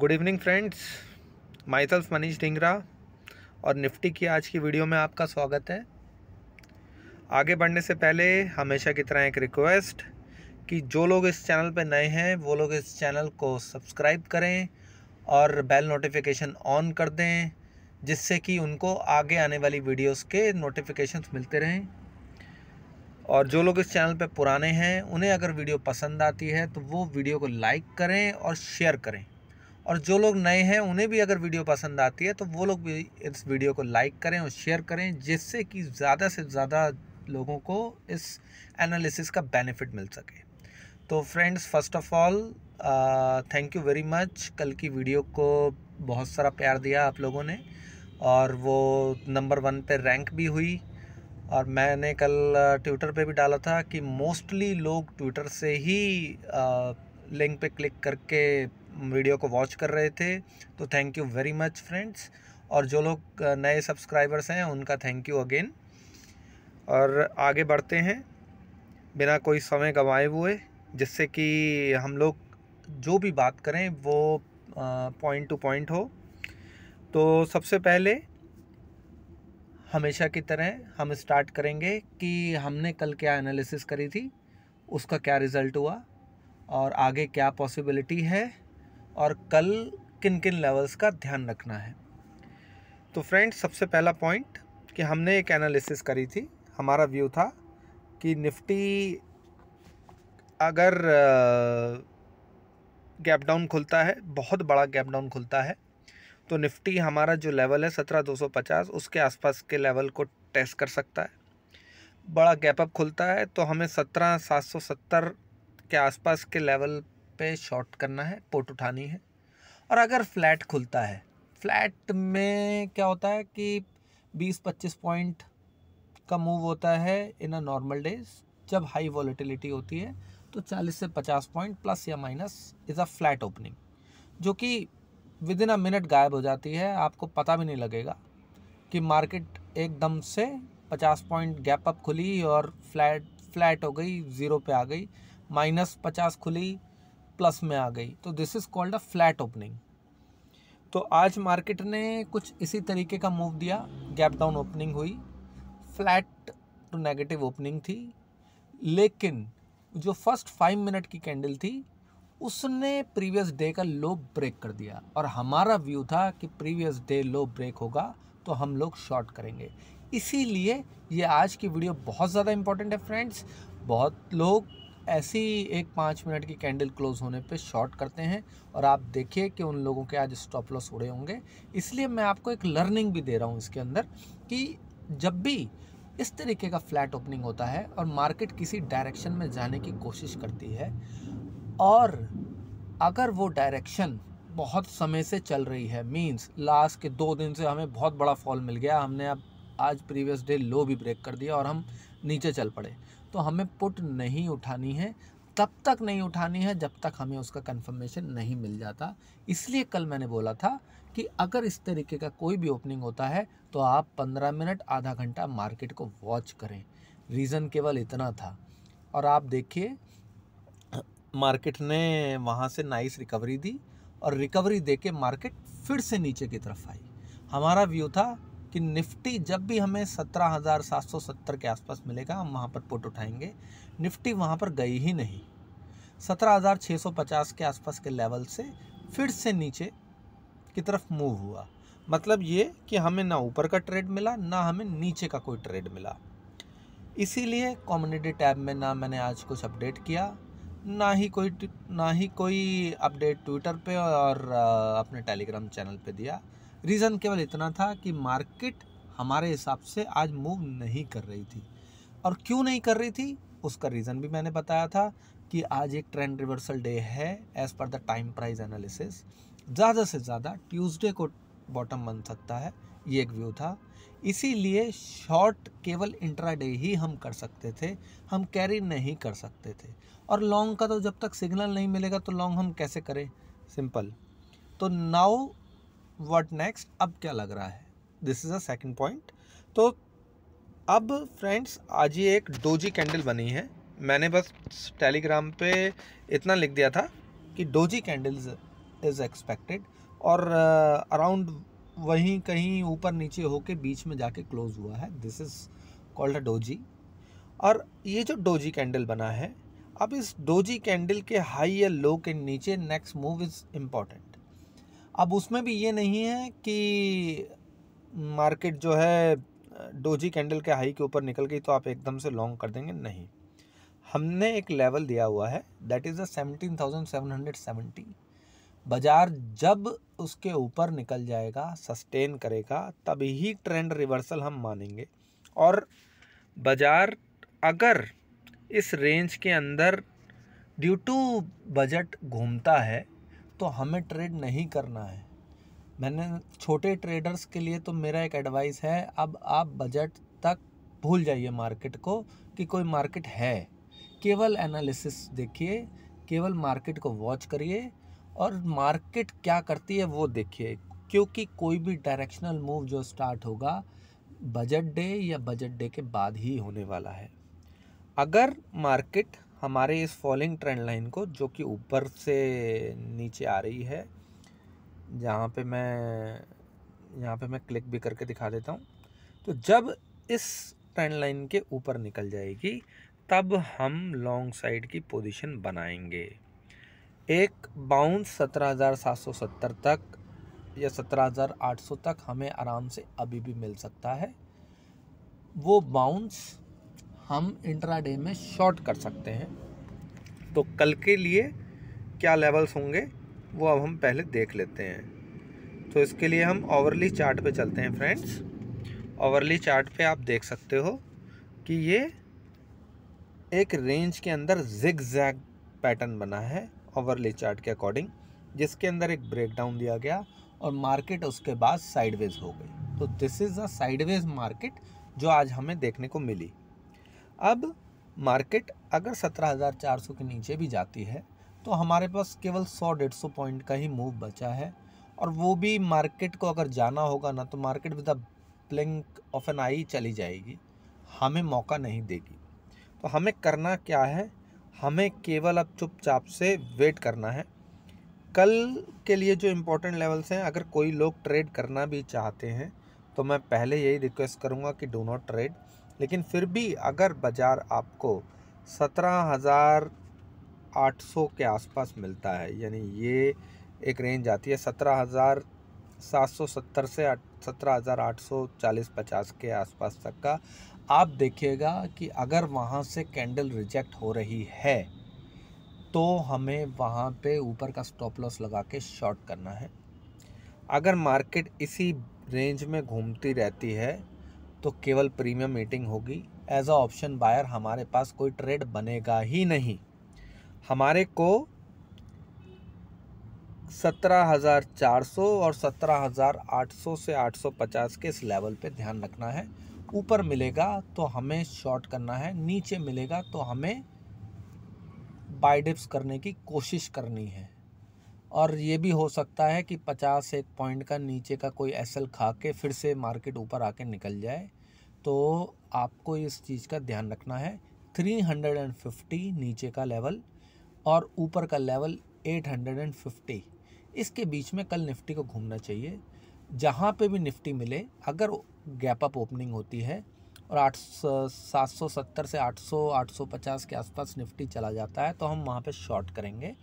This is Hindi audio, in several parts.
good evening friends myself Manish Dhingra और निफ्टी की आज की वीडियो में आपका स्वागत है आगे बढ़ने से पहले हमेशा की तरह एक रिक्वेस्ट कि जो लोग इस चैनल पर नए हैं वो लोग इस चैनल को सब्सक्राइब करें और बेल नोटिफिकेशन ऑन कर दें जिससे कि उनको आगे आने वाली वीडियोस के नोटिफिकेशन मिलते रहें और जो लोग इस चैनल पर पुराने हैं उन्हें अगर वीडियो पसंद आती है तो वो वीडियो को लाइक करें और शेयर करें और जो लोग नए हैं उन्हें भी अगर वीडियो पसंद आती है तो वो लोग भी इस वीडियो को लाइक करें और शेयर करें जिससे कि ज़्यादा से ज़्यादा लोगों को इस एनालिसिस का बेनिफिट मिल सके तो friends first of all thank you very much कल की वीडियो को बहुत सारा प्यार दिया आप लोगों ने और वो नंबर वन पे रैंक भी हुई और मैंने कल ट्विटर uh, पे भी डाला था कि मोस्टली लोग ट्विटर से ही लिंक uh, पे क्लिक करके वीडियो को वॉच कर रहे थे तो thank you very much friends और जो लोग नए सब्सक्राइबर्स हैं उनका थैंक यू अगेन और आगे बढ़ते हैं बिना कोई समय गंवाए हुए जिससे कि हम लोग जो भी बात करें वो पॉइंट टू पॉइंट हो तो सबसे पहले हमेशा की तरह हम स्टार्ट करेंगे कि हमने कल क्या एनालिसिस करी थी उसका क्या रिज़ल्ट हुआ और आगे क्या पॉसिबिलिटी है और कल किन किन लेवल्स का ध्यान रखना है तो फ्रेंड्स सबसे पहला पॉइंट कि हमने एक एनालिसिस करी थी हमारा व्यू था कि निफ्टी अगर गैप डाउन खुलता है बहुत बड़ा गैप डाउन खुलता है तो निफ्टी हमारा जो लेवल है सत्रह दो सौ पचास उसके आसपास के लेवल को टेस्ट कर सकता है बड़ा गैप अप खुलता है तो हमें सत्रह सात सौ सत्तर के आसपास के लेवल पे शॉर्ट करना है पोट उठानी है और अगर फ्लैट खुलता है फ्लैट में क्या होता है कि 20-25 पॉइंट का मूव होता है इन अ नॉर्मल डेज जब हाई वॉलीटिलिटी होती है तो 40 से 50 पॉइंट प्लस या minus is a flat opening जो कि विद इन अ मिनट गायब हो जाती है आपको पता भी नहीं लगेगा कि मार्केट एकदम से 50 पॉइंट गैप अप खुली और फ्लैट फ्लैट हो गई ज़ीरो पे आ गई माइनस पचास खुली प्लस में आ गई तो this is called a flat opening तो आज मार्केट ने कुछ इसी तरीके का मूव दिया गैप डाउन ओपनिंग हुई फ्लैट टू नेगेटिव ओपनिंग थी लेकिन जो फर्स्ट फाइव मिनट की कैंडल थी उसने प्रीवियस डे का लो ब्रेक कर दिया और हमारा व्यू था कि प्रीवियस डे लो ब्रेक होगा तो हम लोग शॉर्ट करेंगे इसीलिए ये आज की वीडियो बहुत ज़्यादा इम्पॉर्टेंट है फ्रेंड्स बहुत लोग ऐसी एक पाँच मिनट की कैंडल क्लोज होने पे शॉर्ट करते हैं और आप देखिए कि उन लोगों के आज स्टॉप लॉस उड़े होंगे इसलिए मैं आपको एक लर्निंग भी दे रहा हूँ इसके अंदर कि जब भी इस तरीके का फ्लैट ओपनिंग होता है और मार्केट किसी डायरेक्शन में जाने की कोशिश करती है और अगर वो डायरेक्शन बहुत समय से चल रही है मीन्स लास्ट के दो दिन से हमें बहुत बड़ा फॉल मिल गया हमने अब आज प्रीवियस डे लो भी ब्रेक कर दिया और हम नीचे चल पड़े तो हमें पुट नहीं उठानी है तब तक नहीं उठानी है जब तक हमें उसका कंफर्मेशन नहीं मिल जाता इसलिए कल मैंने बोला था कि अगर इस तरीके का कोई भी ओपनिंग होता है तो आप 15 मिनट आधा घंटा मार्केट को वॉच करें रीज़न केवल इतना था और आप देखिए मार्केट ने वहाँ से नाइस रिकवरी दी और रिकवरी दे के मार्केट फिर से नीचे की तरफ आई हमारा व्यू था कि निफ्टी जब भी हमें 17,770 के आसपास मिलेगा हम वहाँ पर पुट उठाएंगे निफ्टी वहाँ पर गई ही नहीं 17,650 के आसपास के लेवल से फिर से नीचे की तरफ मूव हुआ मतलब ये कि हमें ना ऊपर का ट्रेड मिला ना हमें नीचे का कोई ट्रेड मिला इसीलिए कॉम्युनिटी टैब में ना मैंने आज कुछ अपडेट किया ना ही कोई ना ही कोई अपडेट ट्विटर पे और अपने टेलीग्राम चैनल पे दिया रीज़न केवल इतना था कि मार्केट हमारे हिसाब से आज मूव नहीं कर रही थी और क्यों नहीं कर रही थी उसका रीज़न भी मैंने बताया था कि आज एक ट्रेंड रिवर्सल डे है as per the time price analysis ज़्यादा से ज़्यादा ट्यूसडे को बॉटम बन सकता है ये एक व्यू था इसीलिए शॉर्ट केवल इंट्रा डे ही हम कर सकते थे हम कैरी नहीं कर सकते थे और लॉन्ग का तो जब तक सिग्नल नहीं मिलेगा तो लॉन्ग हम कैसे करें सिंपल तो नाउ वट नेक्स्ट अब क्या लग रहा है this is a second point तो अब फ्रेंड्स आज ये एक डोजी कैंडल बनी है मैंने बस टेलीग्राम पे इतना लिख दिया था कि डोजी कैंडल्स इज़ एक्सपेक्टेड और अराउंड uh, वहीं कहीं ऊपर नीचे होके बीच में जाके क्लोज हुआ है this is called a doji और ये जो डोजी कैंडल बना है अब इस डोजी कैंडल के हाई या लो के नीचे नेक्स्ट मूव इज़ इम्पॉर्टेंट अब उसमें भी ये नहीं है कि मार्केट जो है डोजी कैंडल के हाई के ऊपर निकल गई तो आप एकदम से लॉन्ग कर देंगे नहीं हमने एक लेवल दिया हुआ है that is the seventeen thousand seven hundred seventy बाज़ार जब उसके ऊपर निकल जाएगा सस्टेन करेगा तभी ट्रेंड रिवर्सल हम मानेंगे और बाज़ार अगर इस रेंज के अंदर ड्यू टू बजट घूमता है तो हमें ट्रेड नहीं करना है मैंने छोटे ट्रेडर्स के लिए तो मेरा एक एडवाइस है अब आप बजट तक भूल जाइए मार्केट को कि कोई मार्केट है केवल एनालिसिस देखिए केवल मार्केट को वॉच करिए और मार्केट क्या करती है वो देखिए क्योंकि कोई भी डायरेक्शनल मूव जो स्टार्ट होगा बजट डे या बजट डे के बाद ही होने वाला है अगर मार्केट हमारे इस फॉलिंग ट्रेंड लाइन को जो कि ऊपर से नीचे आ रही है जहाँ पे मैं यहाँ पे मैं क्लिक भी करके दिखा देता हूँ तो जब इस ट्रेंड लाइन के ऊपर निकल जाएगी तब हम लॉन्ग साइड की पोजीशन बनाएंगे एक बाउंस सत्रह हज़ार सात सौ सत्तर तक या सत्रह हज़ार आठ सौ तक हमें आराम से अभी भी मिल सकता है वो बाउंस हम इंट्राडे में शॉर्ट कर सकते हैं तो कल के लिए क्या लेवल्स होंगे वो अब हम पहले देख लेते हैं तो इसके लिए हम ओवरली चार्ट पे चलते हैं फ्रेंड्स ओवरली चार्ट पे आप देख सकते हो कि ये एक रेंज के अंदर जिग जैग पैटर्न बना है ओवरली चार्ट के अकॉर्डिंग जिसके अंदर एक ब्रेकडाउन दिया गया और मार्केट उसके बाद साइडवेज हो गई तो this is a sideways market जो आज हमें देखने को मिली अब मार्केट अगर सत्रह हज़ार चार सौ के नीचे भी जाती है तो हमारे पास केवल सौ डेढ़ सौ पॉइंट का ही मूव बचा है और वो भी मार्केट को अगर जाना होगा ना तो market with blink of an eye चली जाएगी हमें मौका नहीं देगी तो हमें करना क्या है हमें केवल अब चुपचाप से वेट करना है कल के लिए जो इम्पोर्टेंट लेवल्स हैं अगर कोई लोग ट्रेड करना भी चाहते हैं तो मैं पहले यही रिक्वेस्ट करूँगा कि डो नॉट ट्रेड लेकिन फिर भी अगर बाज़ार आपको सत्रह हज़ार आठ सौ के आसपास मिलता है यानी ये एक रेंज आती है सत्रह हज़ार सात सौ सत्तर से सत्रह हज़ार आठ सौ चालीस पचास के आसपास तक का आप देखिएगा कि अगर वहाँ से कैंडल रिजेक्ट हो रही है तो हमें वहाँ पे ऊपर का स्टॉप लॉस लगा के शॉर्ट करना है अगर मार्केट इसी रेंज में घूमती रहती है तो केवल प्रीमियम मीटिंग होगी एज अ ऑप्शन बायर हमारे पास कोई ट्रेड बनेगा ही नहीं हमारे को सत्रह हज़ार चार सौ और सत्रह हज़ार आठ सौ से आठ सौ पचास के इस लेवल पे ध्यान रखना है ऊपर मिलेगा तो हमें शॉर्ट करना है नीचे मिलेगा तो हमें बाइडिप्स करने की कोशिश करनी है और ये भी हो सकता है कि पचास एक पॉइंट का नीचे का कोई एसल खा के फिर से मार्केट ऊपर आके निकल जाए तो आपको इस चीज़ का ध्यान रखना है 350 नीचे का लेवल और ऊपर का लेवल 850 इसके बीच में कल निफ्टी को घूमना चाहिए जहाँ पे भी निफ्टी मिले अगर गैप अप ओपनिंग होती है और आठ सात सौ सत्तर से आठ सौ आठ सौ पचास के आसपास निफ्टी चला जाता है तो हम वहाँ पे शॉर्ट करेंगे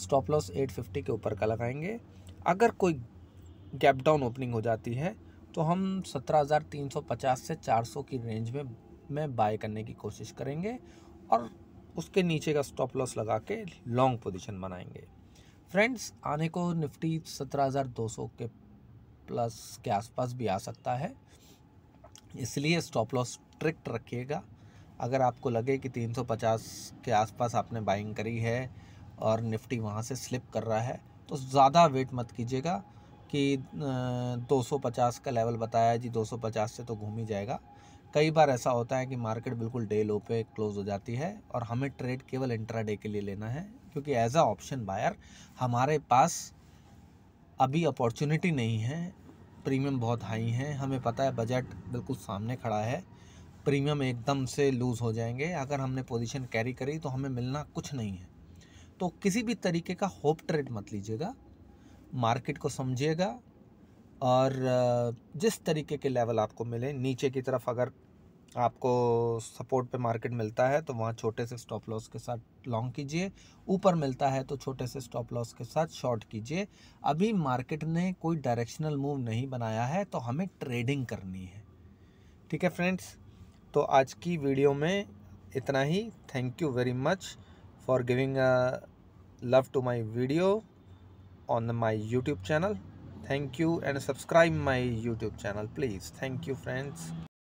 स्टॉप लॉस 850 के ऊपर का लगाएंगे अगर कोई गैप डाउन ओपनिंग हो जाती है तो हम 17,350 से 400 की रेंज में में बाय करने की कोशिश करेंगे और उसके नीचे का स्टॉप लॉस लगा के लॉन्ग पोजीशन बनाएंगे फ्रेंड्स आने को निफ्टी 17,200 के प्लस के आसपास भी आ सकता है इसलिए स्टॉप लॉस स्ट्रिक्ट रखिएगा अगर आपको लगे कि 350 के आसपास आपने बाइंग करी है और निफ्टी वहाँ से स्लिप कर रहा है तो ज़्यादा वेट मत कीजिएगा कि 250 का लेवल बताया जी 250 से तो घूम ही जाएगा कई बार ऐसा होता है कि मार्केट बिल्कुल डे लो पे क्लोज़ हो जाती है और हमें ट्रेड केवल डे के लिए लेना है क्योंकि एज अ ऑप्शन बायर हमारे पास अभी अपॉर्चुनिटी नहीं है प्रीमियम बहुत हाई है हमें पता है बजट बिल्कुल सामने खड़ा है प्रीमियम एकदम से लूज़ हो जाएंगे अगर हमने पोजीशन कैरी करी तो हमें मिलना कुछ नहीं है तो किसी भी तरीके का होप ट्रेड मत लीजिएगा मार्केट को समझिएगा और जिस तरीके के लेवल आपको मिले नीचे की तरफ अगर आपको सपोर्ट पे मार्केट मिलता है तो वहाँ छोटे से स्टॉप लॉस के साथ लॉन्ग कीजिए ऊपर मिलता है तो छोटे से स्टॉप लॉस के साथ शॉर्ट कीजिए अभी मार्केट ने कोई डायरेक्शनल मूव नहीं बनाया है तो हमें ट्रेडिंग करनी है ठीक है फ्रेंड्स तो आज की वीडियो में इतना ही thank you very much for giving a uh, love to my video on my youtube channel thank you and subscribe my youtube channel please thank you friends